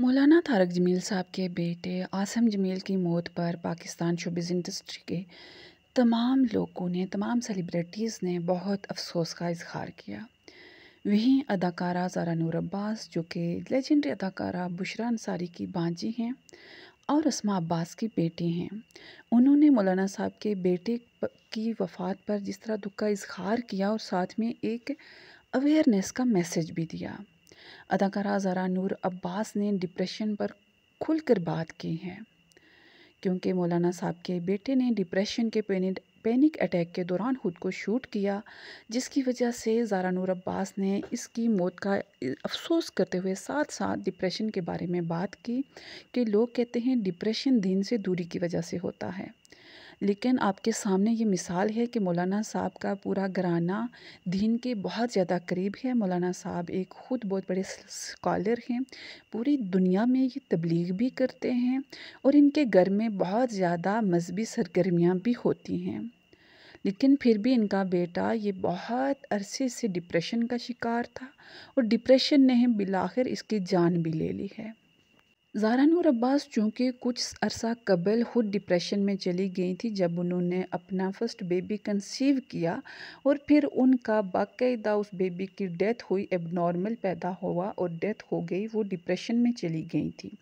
मौलाना तारक जमील साहब के बेटे आसम जमील की मौत पर पाकिस्तान शोबिज़ इंडस्ट्री के तमाम लोगों ने तमाम सेलिब्रिटीज़ ने बहुत अफसोस का इजहार किया वहीं अदाकारा जारा नूर अब्बास जो कि लेजेंडरी अदाकारा बुशरा अंसारी की बाजी हैं और रस्मा अब्बास की बेटी हैं उन्होंने मौलाना साहब के बेटे की वफ़ात पर जिस तरह दुख का इजहार किया और साथ में एक अवेयरनेस का मैसेज भी दिया अदाकारा ज़ारा नूर अब्बास ने डिप्रेशन पर खुलकर बात की है क्योंकि मौलाना साहब के बेटे ने डिप्रेशन के पेनिड पैनिक अटैक के दौरान खुद को शूट किया जिसकी वजह से जारा नूर अब्बास ने इसकी मौत का अफसोस करते हुए साथ साथ डिप्रेशन के बारे में बात की कि लोग कहते हैं डिप्रेशन दिन से दूरी की वजह से होता है लेकिन आपके सामने ये मिसाल है कि मौलाना साहब का पूरा घराना दीन के बहुत ज़्यादा करीब है मौलाना साहब एक ख़ुद बहुत बड़े स्कॉलर हैं पूरी दुनिया में ये तबलीग भी करते हैं और इनके घर में बहुत ज़्यादा मजहबी सरगर्मियाँ भी होती हैं लेकिन फिर भी इनका बेटा ये बहुत अरसे से डिप्रेशन का शिकार था और डिप्रेशन ने बिलाखिर इसकी जान भी ले ली है जारा नूर अब्बास चूँकि कुछ अरसा कबल खुद डिप्रेशन में चली गई थी जब उन्होंने अपना फर्स्ट बेबी कंसीव किया और फिर उनका बाकायदा उस बेबी की डेथ हुई एबनॉर्मल पैदा हुआ और डेथ हो गई वो डिप्रेशन में चली गई थी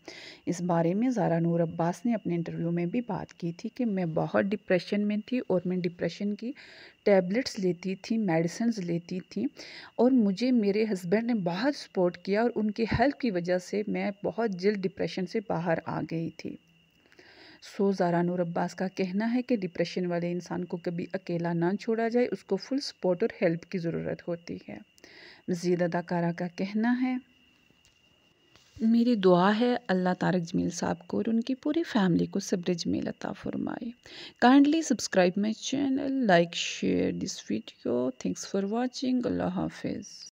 इस बारे में जारा नूर अब्बास ने अपने इंटरव्यू में भी बात की थी कि मैं बहुत डिप्रेशन में थी और मैं डिप्रेशन की टैबलेट्स लेती थी मेडिसिन लेती थी और मुझे मेरे हस्बैंड ने बहुत सपोर्ट किया और उनकी हेल्प की वजह से मैं बहुत जल्द डिप्रेशन से बाहर आ गई थी सो जारा नूर अब्बास का कहना है कि डिप्रेशन वाले इंसान को कभी अकेला ना छोड़ा जाए उसको फुल सपोर्ट और हेल्प की ज़रूरत होती है मज़ीद अदाकारा का कहना है मेरी दुआ है अल्लाह तारक जमील साहब को और उनकी पूरी फैमिली को सब्र जमील अता फरमाए kindly subscribe my channel like share this video thanks for watching अल्लाह हाफिज़